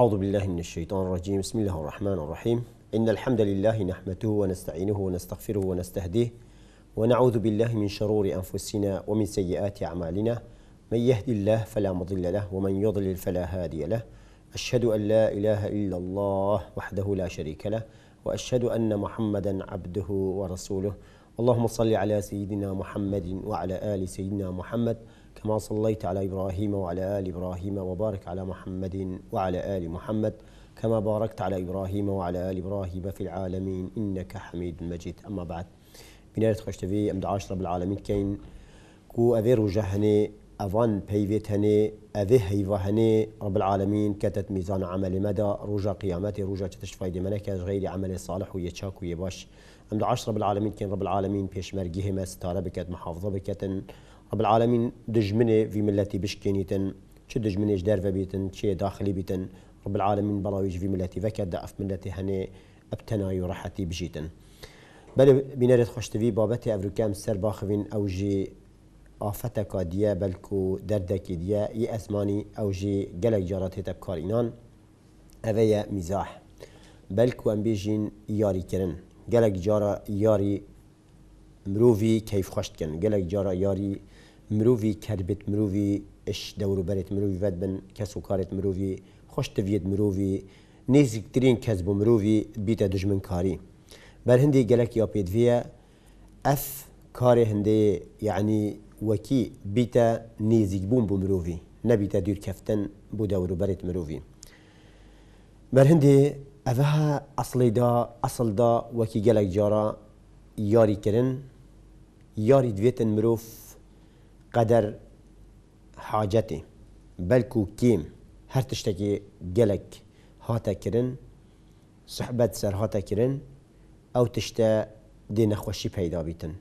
أعوذ بالله من الشيطان الرجيم بسم الله الرحمن الرحيم إن الحمد لله نحمده ونستعينه ونستغفره ونستهديه ونعوذ بالله من شرور أنفسنا ومن سيئات أعمالنا من يهد الله فلا مضل له ومن يضلل فلا هادي له أشهد أن لا إله إلا الله وحده لا شريك له وأشهد أن محمدا عبده ورسوله اللهم صل على سيدنا محمد وعلى آل سيدنا محمد كما صليت على إبراهيم وعلى آل إبراهيم وبارك على محمد وعلى آل محمد كما باركت على إبراهيم وعلى آل إبراهيم في العالمين إنك حميد مجيد أما بعد بناية خوشتوي أم دعاش رب العالمين كين كو أذير وجهني أفان بيفيتني هني أذي رب العالمين كتت ميزان عمل مدى رجا قيامتي رجا تتشفايد منك غير عمل صالح ويتشاك ويباش أم دعاش رب العالمين كين رب العالمين بيش مرقيهما ستارة بكت محافظة بكتن رب العالمين دجمني في ملتي بشكينيتن چه دجمنه جدار بيتن چه داخلي بيتن رب العالمين براويج في ملتي فكاد اف ملتي هني ابتنا يرحتي بجيتن بله بینرت خوشتوی بابتي افريكام سر باخوین او جي افتكا ديا بلكو دردك ديا اي اسماني او جی گلک جارات تبکار اینان اوه میزاح بلکو ام بيجين ياري كرن قلق جارا ياري مروفي كيف خشتكن قلق جارا ياري مروفي كربت مروفي اش دورو برت مروفي فد بن كسو كارت مروفي خوش تفيد مروفي نيزك ترين كذبو مروفي بيتا دجمن كاري بل هندي جلك يا بيت فيا اف كاري هندي يعني وكي بيتا نيزك بوم بو بمروفي نبيتا دير كفتن بو دورو برت مروفي بل هندي اوها اصلي دا اصل دا وكي جلك جارا ياري كرن ياري دويتن مروف قدر حاجتی بلکو کیم هر تشتکی گلک هاتا کردن، صحبت سر هاتا کردن، او تشتا دی نخوشی پیدا بیتن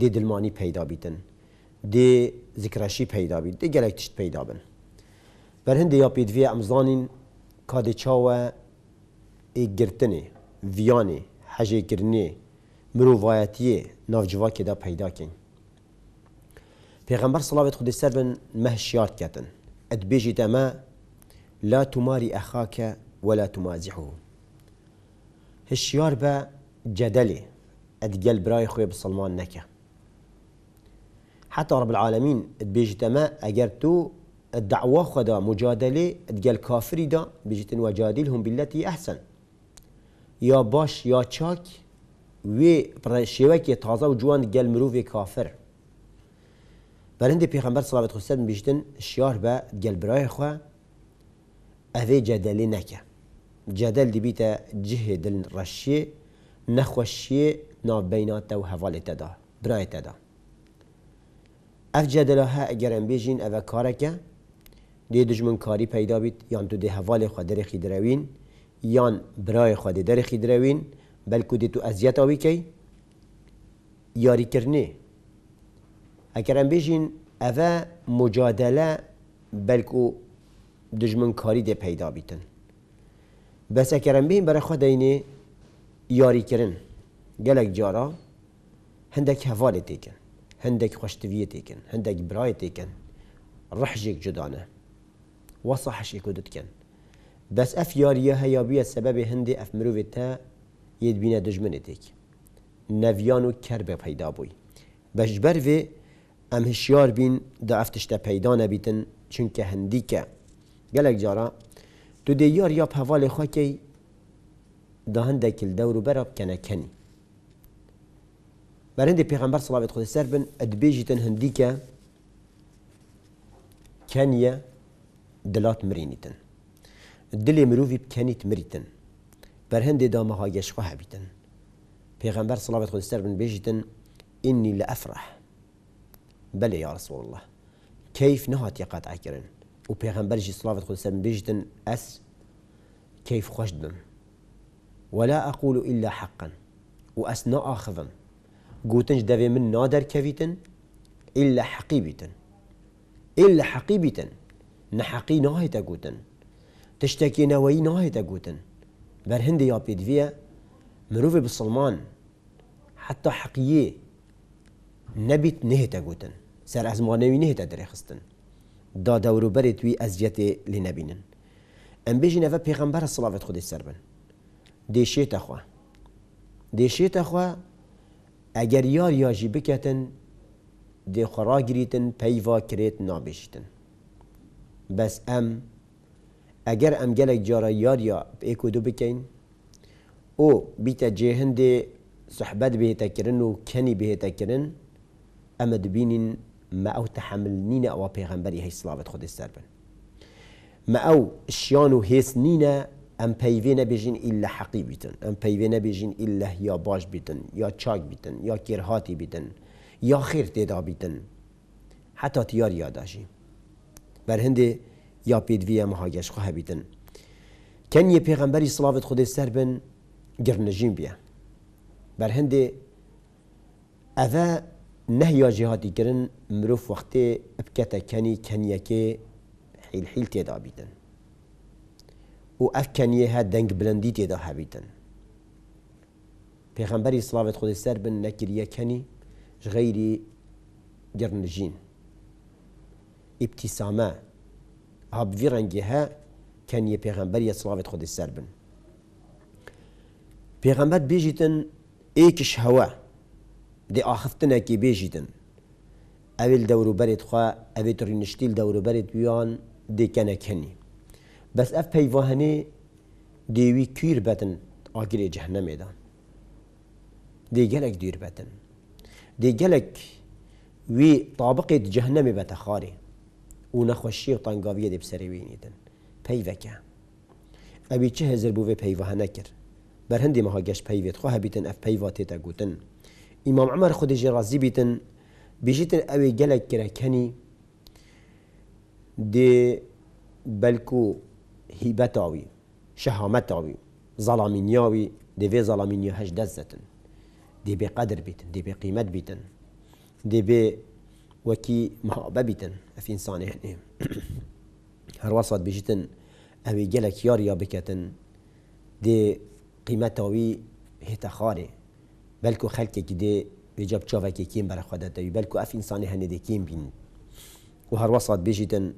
دی دلمانی پیدا بیتن دی ذکرشی پیدا بیتن دی گلک تشت پیدا بن بر هندی یا پیدوی امزانین کادی چاو ای گرتنی ویانی حجی گرنی مرووایتی نوجوا که دا پیدا کن علیه و خودی سر بن مەهشیار کتن اد بیجی دما لا توماری ولا وەلا تومازیحو هشیار به جەدەلێ اد گەل برای خوی بسلمان نکه حتى رب العالمين بيجتما أجرتو الدعوة خدا مجادلة تقال كافري دا بيجتن وجادلهم بالتي أحسن يا باش يا تشاك وي شوكي تازه وجوان تقال مروف كافر برند پیغمبر صلوات خود سلم بیشتن شیار به گل برای خوا اوه جدلی نکه جدل دی بیتا جه دل رشی نخوشی نابینات و حوال تدا برای تدا اف جدلا ها اگر ام بیجین اوه کارکه دی دجمن کاری پیدا بیت یان تو دی حوال خود درخی دروین یان برای خود درخی دروین بلکو دی تو ازیت آوی کی یاری کرنه اگرم بجین اوه مجادله بلکو دجمن کاری ده پیدا بیتن بس اگرم بین برای خود اینه یاری کرن گلک جارا هندک حواله تیکن هندک خوشتویه تیکن هندک برای تیکن رحجك جدانه وصحش يكودت کن بس اف ياريها يا بيا سبب هندي اف تا یدبینه دجمنه تیک نویانو کربه پیدا بوی بجبر في ام هشيار بين دعفتشت پیدا نبیتن بيتن چونك هندی که گلک جارا تو دیار یا پوال خاکی ده هندک الدور براب كنا کنی بر هندی پیغمبر صلوات خود سر بن ادبیجیتن هندی که کنیه دلات مرینیتن دلی مروفی بکنیت مریتن بر هندی دامه هایش خواه بیتن پیغمبر صلوات خود سر بن بیجیتن اني لأفرح بله یا رسول الله کیف نهات قطع کردن و پیغمبر جی صلوات خود سم بیجتن اس كيف خشدن ولا أقول إلا حقا وأسنا آخذن قوتنج دافي من نادر كافيتن إلا حقيبتن إلا حقيبتن نحقي ناهيتا قوتن تشتكي نوي ناهيتا قوتن برهندي يا بيدفيا مروفي بالصلمان حتى حقيه نەبیت نهێتە گوتن سەر ئەزمانەوی نهێتە درێخستن دا دەوروبەرێت وی ئەزیەتێ لێ نەبینن ئەم بێژی نەفە پێغمبەر سڵاوێت خودی سەر بن دێشێتە خوا دێشێتە خوا ئەگەر یار یاژی بکەتن دێخواڕاگریتن پەیوا کرێت نابێشتن بەس ئەم ئەگەر ئەم گەلێک جارە یاریا ئێک و دوو بکەین ئۆ بیتە جێهندێ سحبەت بهێتەکردن و کەنی بهێتەکردن ئەمە دبینین مە ئەو تەحملنینە ئەوە پێغەمبەری هەی سلااوت خودی سەر بن مە ئەو شیان و هێز نینە ئەم پەیوێ نەبێژین ئیل لە حەقی بیتن ئەم پەیوێ نەبێژین ئیل لە یا باش بیتن یا چاک بیتن یا کێرهاتی بیتن یا خیر تێدا بیتن حتا تیار یاداشی بەرهندێ یا پێدویە مەهاگەشخ هەبیتن کەن یە پێغەمبەری سلااوت خودی سەر بن گرنژین بیە بەرهندێ نهیا جهادی کردن مروف وقت ابکت کنی کنیه که حیل حیل تیدا بیدن و اف کنیه ها دنگ بلندی تیدا هبیدن پیغمبری صلاوت خود سر بن نکریه کنی غیری گرنجین ابتسامه ها بوی ها کنیه پیغمبری صلاوت خود سر بن پیغمبر بیجیتن ایکش هوا دی آخفتنه کی بیجیدن اول دورو برد خواه اوی ترینشتیل دورو برد ویان دی کنک هنی بس اف پیوهنه دیوی کیر بدن آگیر جهنمه دان دی گلک دیر بدن دی گلک وی طابق جهنمه بتخاره و نخوشی و تنگاویه دی بسری وینیدن پیوکه اوی چه هزر بووی پیوهنه کرد بر هندی مها گشت پیوید خواه بیتن اف پیواتیتا گوتن ئیمام عمەر خودێژی ڕازی بیتن بژیتن ئەوەی گەلک کرەکەنی دێ بەلکو هیبەتاوی شەهامەتاوی زەڵامینیاوی دەبێ زەڵامینی هەش دەستەتن دەبێ قەدر بیتن دەبێ قیمەت بیتن دەبێ وەکی مەهابە بیتن ئەفینسانێ يعني. هەنێ هەروەسات بژیتن ئەوەی گەلک یاریا بکەتن دێ قیمەتاوی هێتەخارێ بلکو خلکه که ده بجاب چاوکه کیم برا خدا دوی بلکو اف انسان هنه ده کیم بین و هر وسط بجیدن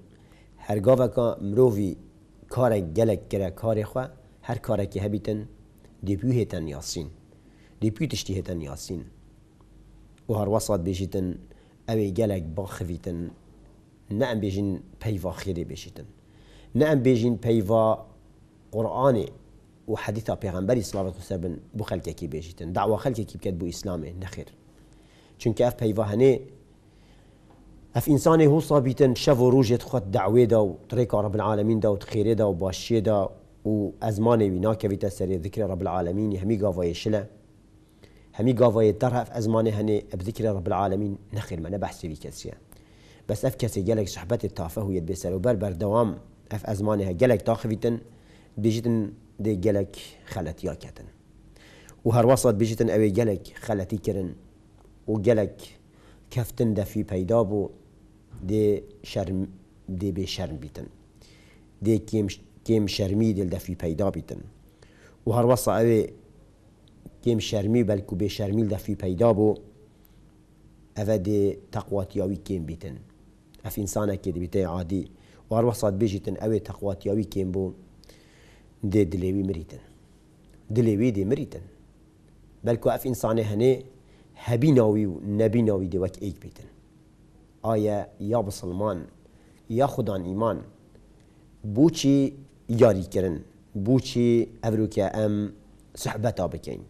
هر گاوکا مرووی کار گلک کرا کار خوا هر کار که هبیتن دیپیو هیتن یاسین دیپیو تشتی هیتن یاسین و هر وسط بجیدن اوی گلک باخویتن نه ام بیجین پیوا خیره بجیدن نه ام بیجین پیوا قرآنه وحديث پیغمبر صلى الله عليه وسلم بو كي بيجيتن دعوه خلق كي بكت بو اسلامي نخير چونك اف پيواهني اف انسان هو صابتن شف روج خد دعوه دا تريك رب العالمين دا وتخيره دا وباشي دا و ازماني وينا كويتا سري ذكر رب العالمين همي قاوه شلا همي قاوه طرف ازماني هني بذكر رب العالمين نخير ما نبحث في كسيا بس اف كسي جالك صحبتي طافه هو يد بسر وبربر دوام اف ازماني ها جالك طاخفيتن بيجيتن دەی گەلک خەلەتیاکەتن و هەروەسەت بژتن أوي جلك خلتي كرن و گەلک کەفتن دەفی پەیدا بوو دێ دێ بێ بيتن دي كيم كيم شرمي دل دەفی پەیدا بیتن و هەروەسە ئەوێ کێم شەرمی بەلکو بێ شەرمیل دەفی پەیدا بوو ئەە دێ تەقواتیاوی کێم بیتن ئەف ئینسانێکی دەبیتە عادی وهەروەسەت بێژیتن ئەوێ تەقواتیاوی كيم بو دي دليوي مريتن دليوي دي مريتن بل كو اف انسان هني هبيناوي ونبيناوي دي وك ايك بيتن آية يا بسلمان يا خدان ايمان بوچي ياري كرن بوچي افروكا ام صحبتا بكين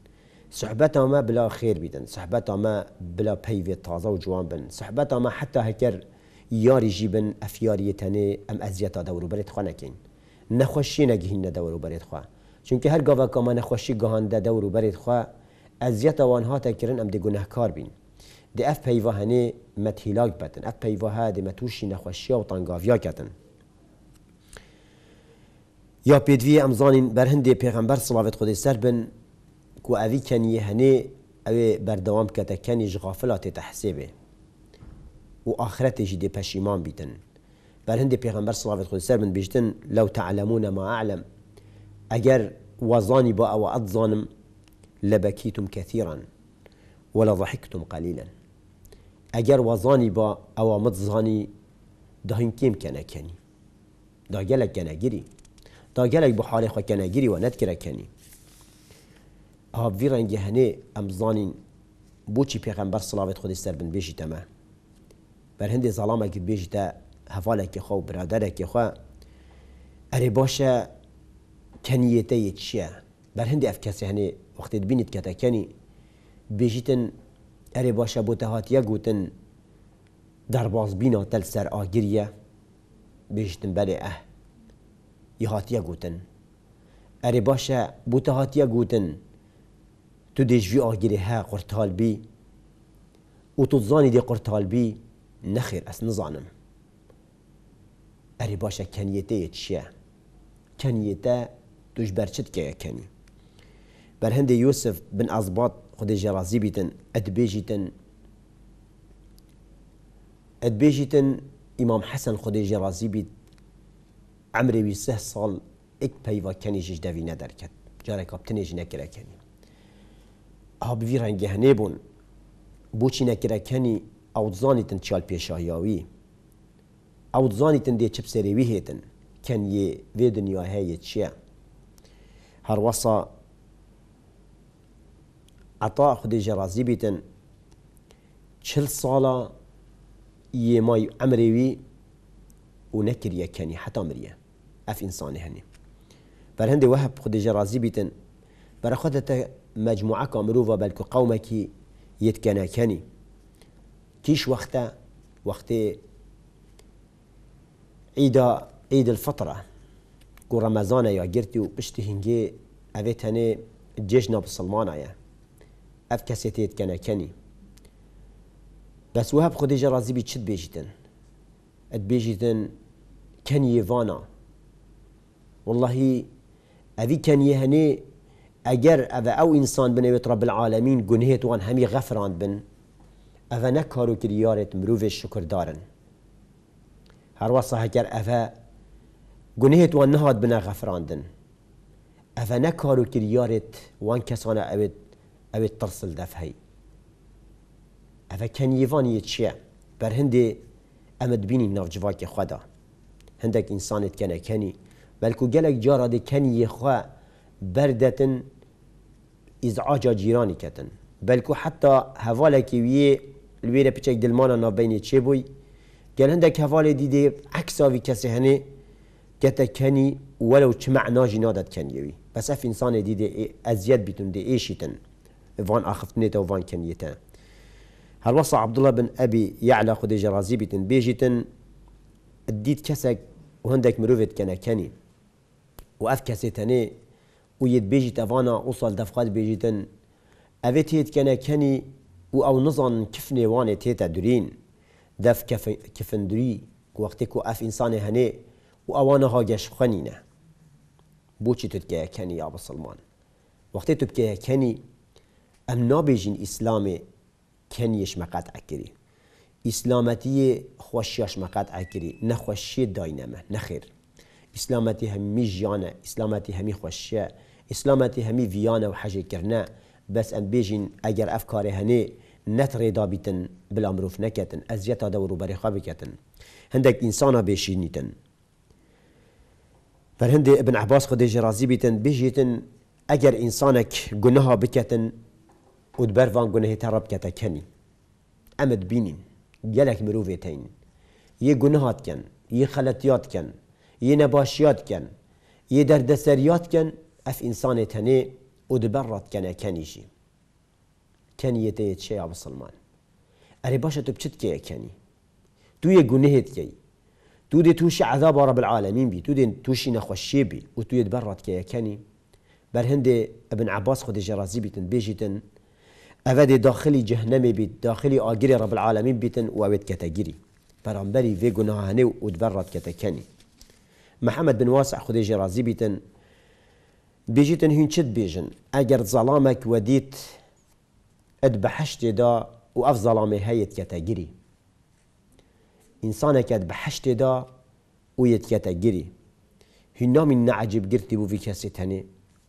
صحبتا ما بلا خير بيتن صحبتا ما بلا بيفي تازه وجوان بن صحبتا ما حتى هكر ياري جيبن افياري تاني ام ازياتا دورو بريت خانكين نخوشی نەگیهینە دەور و چون که هر هەر کاما نخوشی گەهاندە دەور و وانها خوا تکرین ده ئەم گناهکار بین ده اف پەیوا بدن بدن اف ئەف پەیواها متوشی نخوشی نەخۆشیە و کدن یا پیدوی ئەمزانین بەرهندێ پیغمبر سڵاوێت خود سر بن کو کنی هنه اوی بردوام کتا کنیش غافلات تحسیبه و آخرتش دی پشیمان بیتن بەر هەندێک پێغمبەر سڵاوێت خۆ سەر من بيجتن لو تعلمون ما أعلم أجر بۆ ئەوە ئەتزانم لبكيتم كثيرا ولا ضحكتم قليلا ئەگەر وەزانی بە ئەوە متزانی داهینکیم کەنەکەنی دا گەلک کەنەگیری دا گەلک بە حالێ خۆ کەنەگیری و نەتکرەکەنی ئاوی ڕەنگە هەنێ ئەم زانین بۆچی پێغەمبەر سڵاوێت خودی سەر بن بێژی تەمە بەر هەندێک زەڵامەکی بێژی تا هەواڵێکی خۆ و برادەرێکی که خواه بۆشە کەنیەتە چییە بەر هەندی ئەف هنی وقتی بینید که کنی بێژیتن اری باشه بۆ تەهاتیە گوتن بینا تل سر سەر ئاگیریە بله اه ئەه هاتیه گوتن اری باشه بۆ گوتن تو آگیری ها قرطال بی و تو دی قرطال بی نخیر اس نزانم ئەری باشە کەنیەتەیە چییە؟ کەنیەتە دوژبەرچت کەیەکەنی. بەرهەندە یوسف بن ئازبات خودێژە ڕازی بیتن ئەدبێژیتن ئەدبێژیتن ئیمام حەسەن خودێژە ڕازی بیت ئەمرێوی سه ساڵ ئیک پەیواکەنیژش دەوی نەدەرکرد جارێک کاپتنێژ نەکرەکەنی. ئابوی ڕەنگە هەنێ بوون بۆچی نەکرەکەنی ئەوزانیتن چال پێشاییاوی ئەو دزانیتن دێ چپ سەرێوی هێتن کەنیێ وێ دنیا هەیە هر وصا عطا خودێژە ڕازی بیتن چل ما یێمای ئەمرێوی و نەکریە کەنی حتا مریە ئەف ئینسانی هەنێ بەر هەندێ وەهب خودێژە ڕازی بیتن بەرە مجموعة مجموعەکە بل بەلکو يتكنا كاني کیش وەختە وەختێ عيد عيد الفطرة كو رمضان يا جرتي وبشت هنجي أبيت هني جيشنا بسلمانا يا أف كنا كان كني بس وهاب خديجة رازي بيشد بيجيتن اد بيجيتن كان يفانا والله أبي كان يهني أجر أبا او انسان أبيت رب العالمين گنهت وان همي غفران بن أبا نكارو کریارت مروفي الشكر دارن هروسا هكر أفا گنهت وان نهاد بنا غفراندن أفا نكارو كريارت وان كسانا أبد أبد ترسل دفهي أفا كان يفاني چيه بر هندي أمد بيني نافجواك خدا هندك إنسانت كان كاني بلكو جلك جارة دي كاني خوا بردتن إزعاج جيراني كتن بلكو حتى هفالك ويه الويرة بچك دلمانا نابيني چه بوي قال هندك هفالي دي دي عكسا في كسي هني كتكني ولو تشمع ناجي نادت كنيوي بس اف انسان دي دي ازيد بيتون دي ايشيتن فان اخفتنيتا وفان كنيتا هل وصى عبد الله بن ابي يعلى خدي جرازي بيتن بيجيتن اديت كسك وهندك مروفت كنا كني واف كسيتني ويد بيجيتا تفانا وصل دفقات بيجيتن افيتيت هيت كنا كني و او نظن كفني وانا تيتا درين دف كفندري وقتی که اف انسان هني وأوانا اوانه ها گش خنینه بوچی تو که کنی یا بسلمان وقتی تو که کنی ام نابجين اسلام کنیش مقطع کری اسلامتی خوشیاش مقطع کری نخوشی داینمه نخیر اسلامتی اسلامتي جیانه اسلامتی همی خوشیه اسلامتی همی ویانه و حجه کرنه بس ام بيجين اگر افکار هني نتری دابیتن بلا مروف نکتن ازیتا دورو بریخوا کتن هندک انسانا نیتن بر هند ابن عباس خود جرازی بیتن بیشیتن اگر انسانک گناه بکتن او دبر وان گناه تراب کتا کنی امد بینین گلک تین یه گناهات کن یه خلطیات کن یه نباشیات کن یه دردسریات کن اف انسان تنه او دبر رات کن کنیشی كان يتيت شيء عبد السلمان أري باشا تبشت كي كاني تو يقنهت كي تو دي توشي عذاب رب العالمين بي تو دي توشي نخوشي بي وتو يتبرد كي كاني بل هندي ابن عباس خد جرازي بيتن بيجيتن أفادي داخلي جهنم بيت داخلي آجري رب العالمين بيتن وابد كتاجري برامبري في جناهاني وتبرد كتاكاني محمد بن واسع خد جرازي بيتن بيجيتن هين شد بيجن أجر ظلامك وديت اد بحشت دا و اف ظلامه هیت کتا گیری انسان اد بحشت دا و یت کتا گیری هنام نعجب گرتی بو في کسی تاني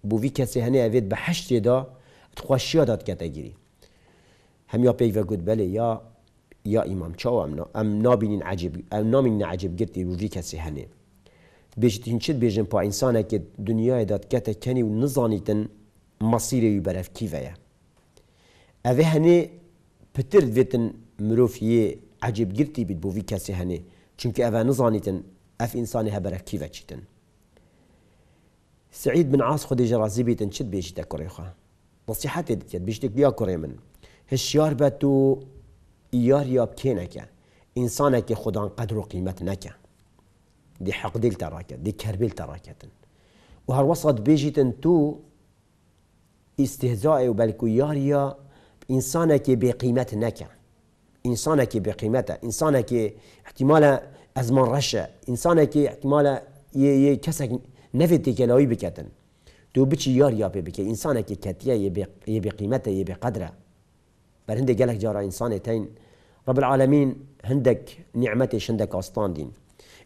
بو في کسی هنه اوید بحشت دا تخوشی داد کتا گیری هم يا پیو گود بله يا يا امام چاو امنا ام نابين عجب ام نابين عجب گرتی بو في کسی هنه بيجتين شد بيجن با اد دنيا دات كتا كني نظانيتن مصيري برف كيفية اوه هنه پتر دویتن مروف یه عجیب گرتی بید بووی کسی هنه چونکه اوه نزانیتن اف انسانی ها برا کیوه چیتن سعید بن عاص خود خدي جرازي بيتن شد بيجي كوريخا نصيحتي ديت بیشتی بيا كوري من هشيار باتو که نکه كينك که خدان قدر و قیمت نکه دی حق تراکت دی دي تراکتن و هر وسط بيجيتن تو استهزائي وبلكو ياريا انسانێکی بێقیمەت نەکە ئینسانێکی بێقیمەتە ئینسانێکی احتیمالە ئەزمان ڕەشە ئینسانێکی احتیمالە کەسێک نەفێت تێکەلاوی بکەن تو بچی یار یا پێ بکە ئینسانێکی کەتیە یە بێقیمەتە یە بێقدرە بەر هەندێک گەلک جارە ئینسانێ تین رب العالمین هەندێک نیعممەتی شندێک ئاستان دین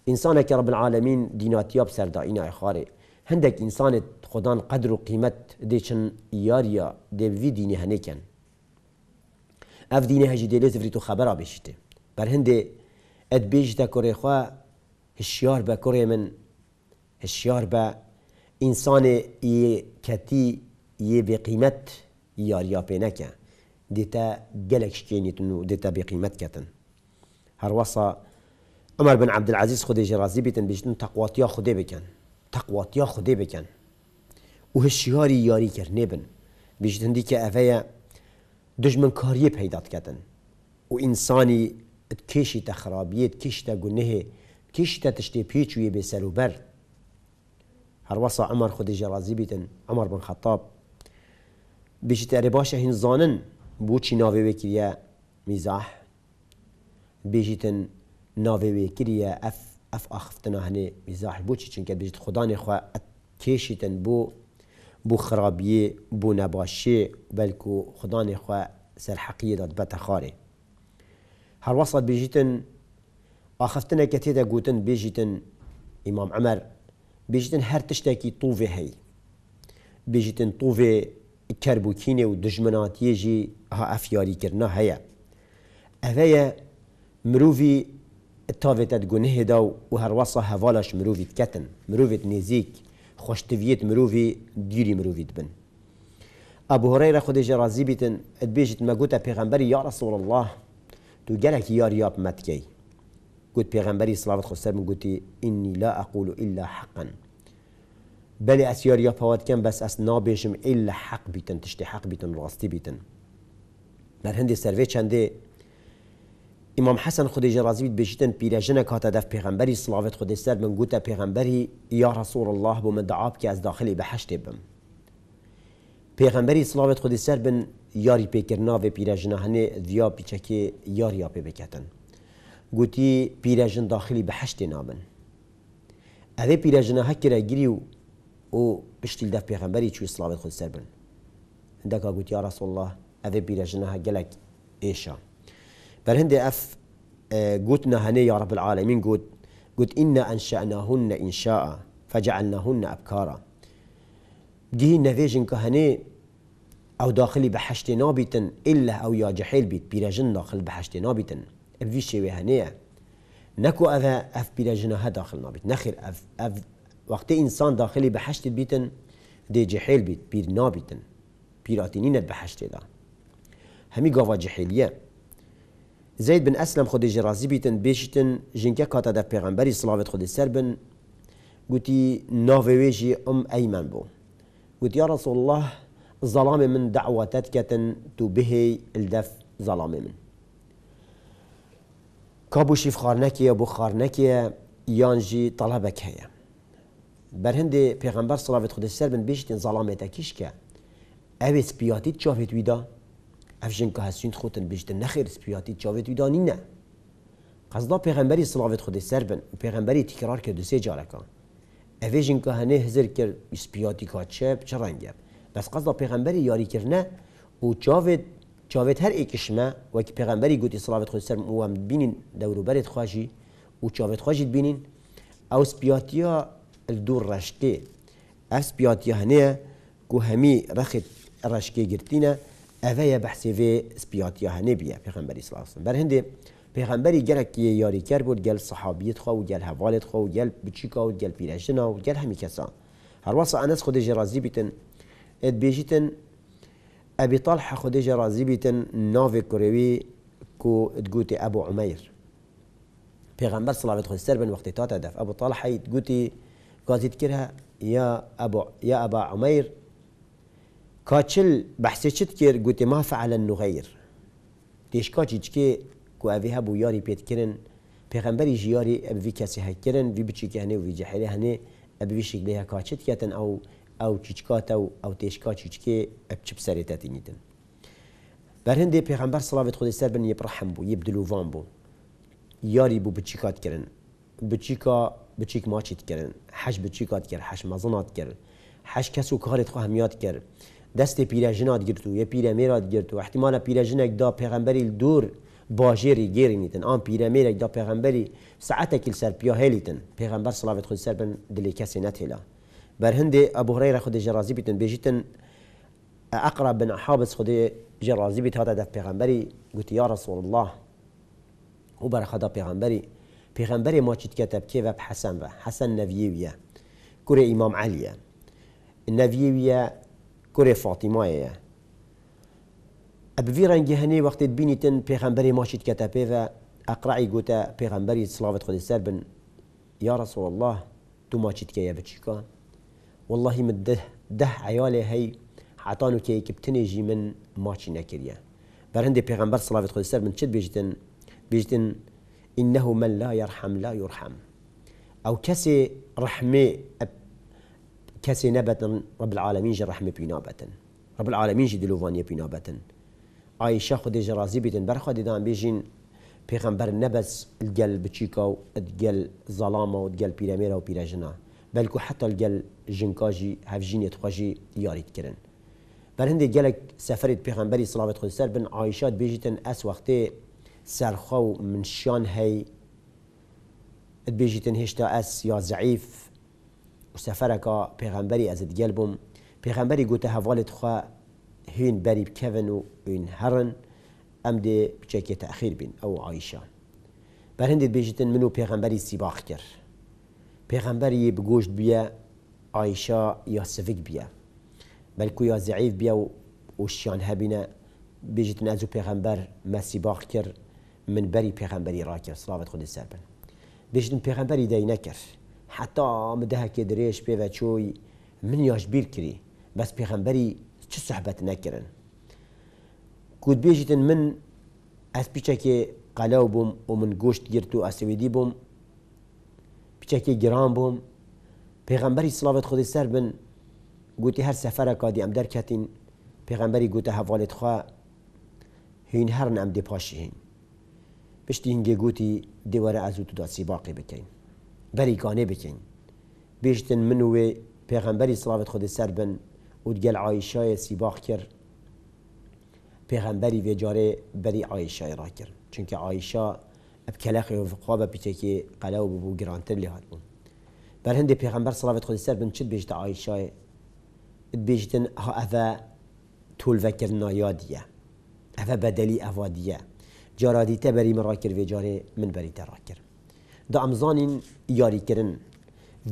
ئینسانێکی رب العالمین دیناتیاب سەردائینای خارێ هەندێک انسان خۆدان قدر و قیمەت دێچن یاریە دێوی دینی هەنێکن اف دینه هجی دلیز فری تو خبر آبیشته بر هند اد بیش دا کره خواه هشیار با کره من هشیار با انسان یه کتی یه به قیمت یاریا پی نکن دیتا گلکش کینیتن و دیتا به قیمت کتن هر وصا عمر بن عبد العزيز خدي جرازي بيتن تقواتی تقواتیا خدی بکن تقواتیا خدی یاری وهالشياري ياري كرنبن دی که أفايا کاری پیدا کردن و انسانی کشی تا خرابیت کشی تا گنه کیش تا تشتی پیچوی به بر هر وصا عمر خود جرازی بیتن عمر بن خطاب بیش تاری باشه هین زانن بو چی ناوی بکریه میزاح تن ناوی بکریه اف اف آخفتنا هنه میزاح بو چی چون که خدا نخواه تن بو بو خرابيه بو نباشي بلكو خدان خوا سر حقیه داد بتخاره هر وصل بيجيتن اخفتنا كتيدا قوتن بيجيتن امام عمر بيجيتن هر تشتاكي طوفي هی بيجيتن طوفي كربوكيني و دجمناتیه جی ها افياري كرنا هيا اوه مروفی تاویتت گنه دا و هر وسط هوالاش مروفي کتن مروفی نزیک خوشتویت مروفی دیری مروفی دبن ابو هريره خديجه رازي بيتن ادبيجت ما قلت پیغمبري يا رسول الله تو گلك يار ياب متكي قلت پیغمبري صلوات خسر من قلت اني لا اقول الا حقا بل اسيار ياب هوات كان بس اس نابيشم الا حق بيتن تشتي حق بيتن راستي بيتن مر هندي سروي چنده ئیمام حەسەن خودی ژێڕازیت بێژتن پیرەژنە کاتە دەف پێغمبەری سلااوێت خودی سەر من گوتە پێغمبەری یا ڕسوور الله بۆ من دعاابکی ئەس داخلی بە حشتێ بم. پێغمبەری سلااوێت خودی سەر بن یاری پێکردناوێ پیرەژنە هەنێ دیا پیچەکێ یاریا پێ بکەتن. گوتی پیرەژن داخلی بە حشتێ نابن. ئەوێ پیرەژنە هەکرە گیری و و پشتی دەف پێغمبەری چوی سلااوێت خود بن. دەکا گوتی یا ڕسوله ئەوێ پیرەژنە هە گەلک ئێشان. بل هند اف آه، قوتنا هني يا رب العالمين قوت قوت إنا أنشأناهن إنشاء فجعلناهن أبكارا دي نفيجن كهني أو داخلي بحشت نابتن إلا أو يا جحيل بيت بيرجن داخل بحشت نابتن في شيء هنيه نكو أذا أف بيرجن ها داخل نابت نخر أف أف وقت إنسان داخلي بحشت بيتن دي جحيل بيت بير نابتن بيراتينين بحشت دا همي قوا جحيليه زيد بن أسلم خدي جرازي بيتن بيشتن جنكا كاتا در پیغمبري صلاة خد السر بن نوفي نوويجي أم أيمن بو قوتي يا رسول الله ظلام من دعواتات كتن تو بهي الدف ظلام من كابو شيف خارنكي أبو خارنكي يانجي طلبك هيا برهند پیغمبر صلاة خد السر بن بيشتن ظلامتا كيشكا أبس بياتي تشوفت ويدا؟ افجن که هستین خوتن بجده نخیر سپیاتی چاویت ویدانی نه قصدا پیغمبری صلاوت خود سر و پیغمبری تکرار کرد سه جارکان افجن که هنه هزر کرد سپیاتی که چه چه رنگه بس قصدا پیغمبری یاری نه و چاوید چاوید هر ما و که پیغمبری گوتی صلاوت خود سر موام بینین دورو برد خواجی و چاوید خواجید بینین او سپیاتیا الدور رشکی اس ها که همی رخت رشکی گرتینه اوه بحثی وی سپیاتیا هنه بیه پیغمبری صلی الله علیه وسلم بر هنده پیغمبری گلک یه یاری کر بود گل صحابیت خواه و گل حوالت خواه و گل بچیکا و گل پیرشنا و گل همی کسان هر واسه انس خود جرازی بیتن اد بیجیتن ابي طلحه خديجه رازي بيتن نافي كوريوي كو تقوتي ابو عمير پیغمبر صلى الله عليه وسلم بن وقت تاتا دف ابو طلحه تقوتي قازي تكرها يا ابو يا ابا عمير كاتشل بحثيشت كير قلت ما فعل النغير ديش كاتشي تشكي كو افيها بو ياري بيت كرن بيغمبري جياري ابي كاسي هاي هکرن في بچی که وفي وی جحری ابي اب وی شکلی ها او او چیچکات او او كاتشي تشكي اب چپ سریتا تینیدن بر هنده پیغمبر صلاوت سر بن یبرحم بو يبدلو وان بو یاری بو بچیکات کرن بچیکا بچیک ماچیت کرن حش بچیکات کرن حش مزنات کرن حش كاسو كارت خو همیات کرن دەستی پیرەژنات گرت و یە پیرەمێرات گرت و احتیممالە پیرەژنێکدا پێغەمبەری دوور پیرمیرا گێرینیتن ئەم پیرەمێرێکدا پێغەمبەری سعاتێکی سەر پیاهێلیتن پیغمبر صلوات خود سر بن دلی کەسی بر هند ابو ئەبوهڕێرە خود جرازی بیتن بێژیتن اقرب بن حابس خود جرازی بیت هاتە دف پیغمبری گوتی یا رسول الله و بەرەخەدا پێغەمبەری پێغەمبەری ماچیتکەتە و حسن بە حەسەن نەڤیویە کوری ئیمام عەلیە نەڤیویە كوري فاطمة هي إيه. أبفي رنجي هني وقت تبيني تن بيغمبري ماشي كتابيفا أقرعي قوتا بيغمبري صلاة خد السربن يا رسول الله تو ماشيت كيا بتشيكا والله من ده ده عيالي هي عطانو كي كبتني جي من ماشي نكريا برهندي بيغمبر صلاة خد السربن تشد بيجتن بيجتن إنه من لا يرحم لا يرحم أو كسي رحمي أب كسي نبت رب العالمين جي رحمه پینا رب العالمين جي دلوفانيه پینا بتن عایشه خود جه راضی بیتن بر خود دان بيجين پیغمبر نبس الگل بچیکا الجل الگل ظلاما و الگل پیرمیرا و پیرجنا بلکو حتی الگل جنکاجی هفجینیت خواجی یاریت کرن بر هندی گلک سفرت پیغمبری صلوات خود سر بن عایشات بیجیتن اس وقتی سرخو منشان هی بیجیتن هشتا اس یا ضعیف و سەفەرەکە پێغەمبەری ئەزت گەل بووم پێغەمبەری گوتە هەواڵت خوا هین بەری بکەون و وین هەڕن ئەم دێ بچێکی تەخیر بین ئەو عیشە بەرهندێت بێژتن من و پێغەمبەری سیباخ کرد پێغەمبەری بگۆشت بیە عیشا یا سفیک بیە بەلکو یا زعیف بیە و وشیان هەبینە بێژت ناز و پێغەمبەر مەسیباخ کرد من بەری پێغەمبەری ڕاکرد سلااوت خودی سەر بن بێژتن پێغەمبەری دای نەکرد حتی ده که دریش پی و چوی من یاش بیر کری بس پیغمبری چه صحبت نکرن گود بیجیتن من از پیچه که قلاو بوم و من گوشت گرت و اسویدی بوم پیچه که گرام بوم پیغمبری صلاوت خود سر بن گوتی هر سفر کادی ام در کتین پیغمبری گوته حوالت خواه هین هر نم دی پاشی هین پشتی هنگه گوتی دیواره از تو داد باقی بکن بەریکانێ بکەین بێشتن من وێ پێغەمبەری خود خودی سەر بن و گەل سی سیباخ کرد پێغەمبەری وێجارێ بەری عایشای را کرد چونکه عایشا ئەب کەلەخی و فقا بە پیچێکی قەلە و ببو گرانتر لێ هاتبوون بر هند پێغمبەر سلااوت خودی سەر بن چ بێژتە عیشای بێژتن ها ئەە طول یادیە ئەە بەدەلی ئەوادیە جارادی تە بەری من ڕاکرد وێجارێ من بەری تە ده امزانین یاری کرن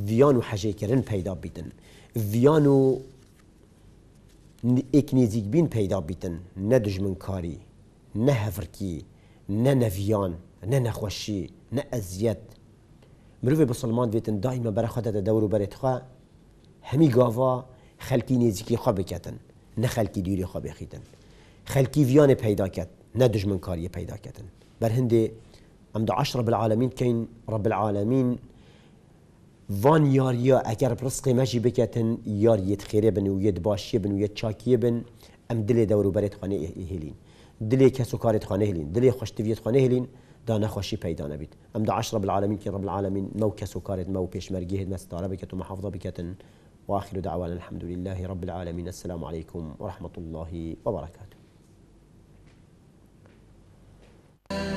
ویانو و حجه کرن پیدا بیدن، ویانو و اکنیزیک بین پیدا بیدن، نه دجمن کاری نه هفرکی نه نویان نه نخوشی نه ازیت مروف بسلمان ویتن دائما برای خودت دور و برای تخواه همی گاوا خلکی نزیکی خواه بکتن نه خلکی دیری خواه بخیتن خلکی ویان پیدا کت نه دجمن کاری پیدا کتن بر هنده ئەمدا عشرە بالعاالمین کەین ڕب العاالمین وان یاریە اگر برسقي مەژی بكتن یاریت يتخيري بن و یەت بن و یەت بن ام دلي دورو خانێ خاني دلێ دلي كسو کارێت خاني اه- اه هێلین دلي خوشتویێت خاني هێلین دا نخوشي پەیدا نەبیت ام عشرە بالعاالمین کە ڕب العاالمین مەو کەس و کارێت مە و پێشمەرگی هێت مەستارە بكت ومحافظة بكتن واخر دعوانا الحمد لله رب العالمين السلام عليكم ورحمة الله وبركاته Thank you.